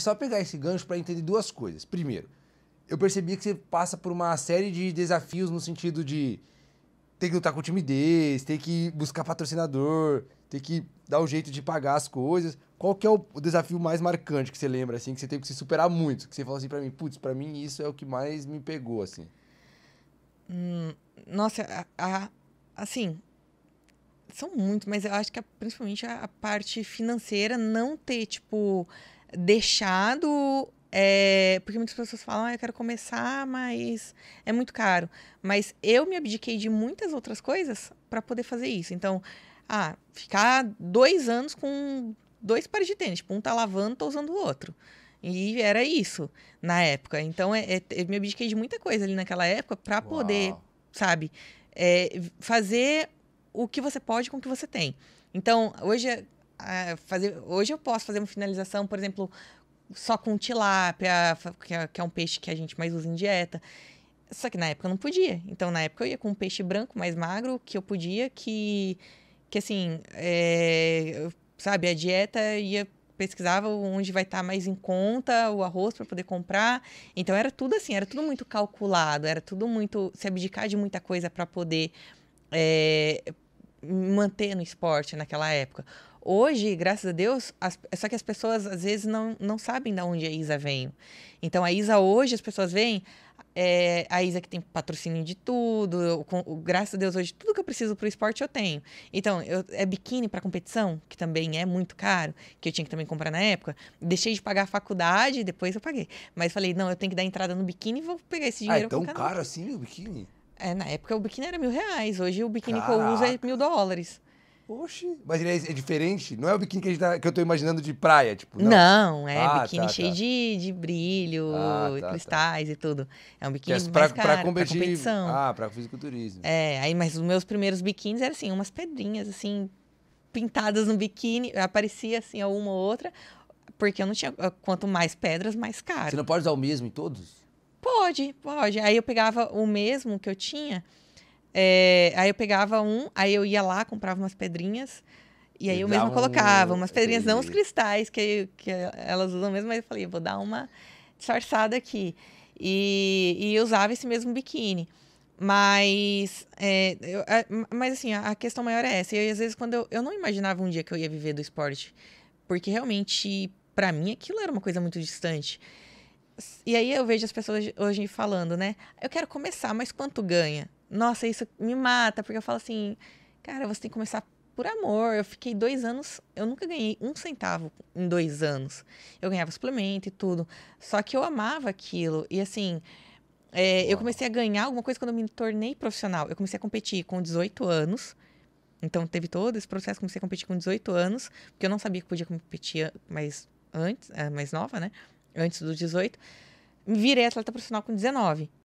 Só pegar esse gancho para entender duas coisas. Primeiro, eu percebi que você passa por uma série de desafios no sentido de ter que lutar com timidez, ter que buscar patrocinador, ter que dar o um jeito de pagar as coisas. Qual que é o desafio mais marcante que você lembra, assim, que você teve que se superar muito? Que você falou assim para mim, putz, para mim isso é o que mais me pegou, assim. Hum, nossa, a, a, assim, são muito, mas eu acho que a, é principalmente a, a parte financeira não ter, tipo, deixado. É, porque muitas pessoas falam, ah, eu quero começar, mas é muito caro. Mas eu me abdiquei de muitas outras coisas para poder fazer isso. Então, ah, ficar dois anos com dois pares de tênis. Tipo, um tá lavando, tô tá usando o outro. E era isso na época. Então, é, é, eu me abdiquei de muita coisa ali naquela época para poder, sabe, é, fazer o que você pode com o que você tem. Então, hoje é fazer. Hoje eu posso fazer uma finalização, por exemplo, só com tilápia, é, que é um peixe que a gente mais usa em dieta. Só que na época eu não podia. Então, na época eu ia com um peixe branco mais magro que eu podia, que, que assim, é, sabe, a dieta ia pesquisava onde vai estar tá mais em conta o arroz para poder comprar. Então era tudo assim, era tudo muito calculado, era tudo muito se abdicar de muita coisa para poder é, manter no esporte naquela época. Hoje, graças a Deus, as, só que as pessoas às vezes não, não sabem de onde a Isa veio. Então, a Isa hoje, as pessoas veem é, a Isa que tem patrocínio de tudo, eu, com, graças a Deus hoje tudo que eu preciso para o esporte eu tenho. Então, eu, é biquíni para competição, que também é muito caro, que eu tinha que também comprar na época. Deixei de pagar a faculdade, depois eu paguei. Mas falei, não, eu tenho que dar entrada no biquíni e vou pegar esse ah, dinheiro. Ah, é tão caro assim o biquíni? É, na época o biquíni era mil reais, hoje o biquíni Caraca. que eu uso é mil dólares. Oxi, mas ele é, é diferente? Não é o biquíni que, tá, que eu estou imaginando de praia, tipo? Não, não é ah, biquíni tá, cheio tá. De, de brilho, ah, tá, tá. cristais e tudo. É um biquíni que é pra, mais caro, pra, competir, pra competição. Ah, para fisiculturismo. É, aí, mas os meus primeiros biquínis eram assim, umas pedrinhas, assim, pintadas no biquíni. Aparecia, assim, uma ou outra, porque eu não tinha... Quanto mais pedras, mais caro. Você não pode usar o mesmo em todos? Pode, pode. Aí eu pegava o mesmo que eu tinha... É, aí eu pegava um, aí eu ia lá, comprava umas pedrinhas. E aí eu mesma um... colocava umas pedrinhas, não os cristais que, que elas usam mesmo, mas eu falei, vou dar uma disfarçada aqui. E, e usava esse mesmo biquíni. Mas, é, eu, mas assim, a, a, questão maior é essa. E às vezes, quando eu, eu não imaginava um dia que eu ia viver do esporte, porque realmente, para mim, aquilo era uma coisa muito distante. E aí eu vejo as pessoas hoje falando, né? Eu quero começar, mas quanto ganha? Nossa, isso me mata, porque eu falo assim, cara, você tem que começar por amor. Eu fiquei dois anos, eu nunca ganhei um centavo em dois anos. Eu ganhava suplemento e tudo. Só que eu amava aquilo. E assim, é, eu comecei a ganhar alguma coisa quando eu me tornei profissional. Eu comecei a competir com 18 anos. Então teve todo esse processo, comecei a competir com 18 anos, porque eu não sabia que podia competir mais antes, é, mais nova, né? Antes dos 18. Virei atleta profissional com 19.